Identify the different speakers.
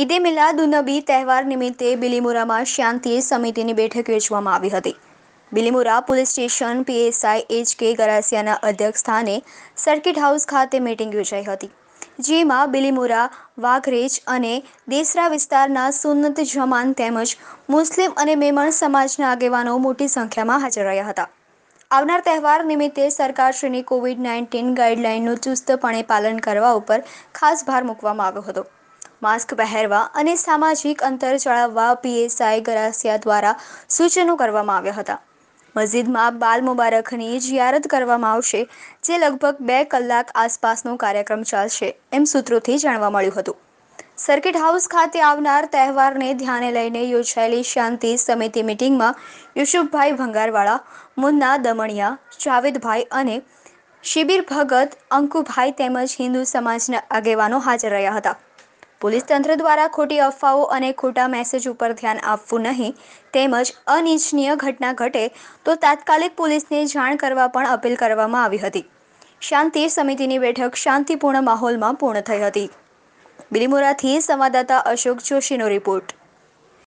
Speaker 1: ઈદે મિલાદુન્નબી તહેવાર નિમિત્તે બિલીમુરામાં શાંતિ સમિતિની બેઠક યોજવામાં આવી હતી Bilimora police station PSI H K ગરાસિયાના અધ્યક્ષ સ્થાને સર્કિટ હાઉસ ખાતે મિટિંગ યોજાઈ હતી જેમાં બિલીમુરા વાઘરેજ અને દેસરા વિસ્તારના સુન્નત જમાન તેમજ મુસ્લિમ અને મેમણ સમાજના આગેવાનો મોટી સંખ્યામાં હાજર રહ્યા હતા આવનાર તહેવાર નિમિત્તે સરકારશ્રીની કોવિડ નાઇન્ટીન ગાઈડલાઇનનું ચુસ્તપણે પાલન કરવા ઉપર ખાસ ભાર મૂકવામાં આવ્યો હતો માસ્ક પહેરવા અને સામાજિક અંતર જાળવવા પીએસઆઈ ગરાસિયા દ્વારા સૂચનો કરવામાં આવ્યા હતા મસ્જિદમાં બાલ મુબારકની જિયારત કરવામાં આવશે જે લગભગ બે કલાક આસપાસનો કાર્યક્રમ ચાલશે એમ સૂત્રોથી જાણવા મળ્યું હતું સર્કિટ હાઉસ ખાતે આવનાર તહેવારને ધ્યાને લઈને યોજાયેલી શાંતિ સમિતિ મિટિંગમાં યુસુફભાઈ ભંગારવાળા મુન્ના દમણિયા જાવેદભાઈ અને શિબિર ભગત અંકુભાઈ તેમજ હિન્દુ સમાજના આગેવાનો હાજર રહ્યા હતા પોલીસ તંત્ર દ્વારા ખોટી અફવાઓ અને ખોટા મેસેજ ઉપર ધ્યાન આપવું નહીં તેમજ અનિચ્છનીય ઘટના ઘટે તો તાત્કાલિક પોલીસને જાણ કરવા પણ અપીલ કરવામાં આવી હતી શાંતિ સમિતિની બેઠક શાંતિપૂર્ણ માહોલમાં પૂર્ણ થઈ હતી બિલીમોરાથી સંવાદદાતા અશોક જોશીનો રિપોર્ટ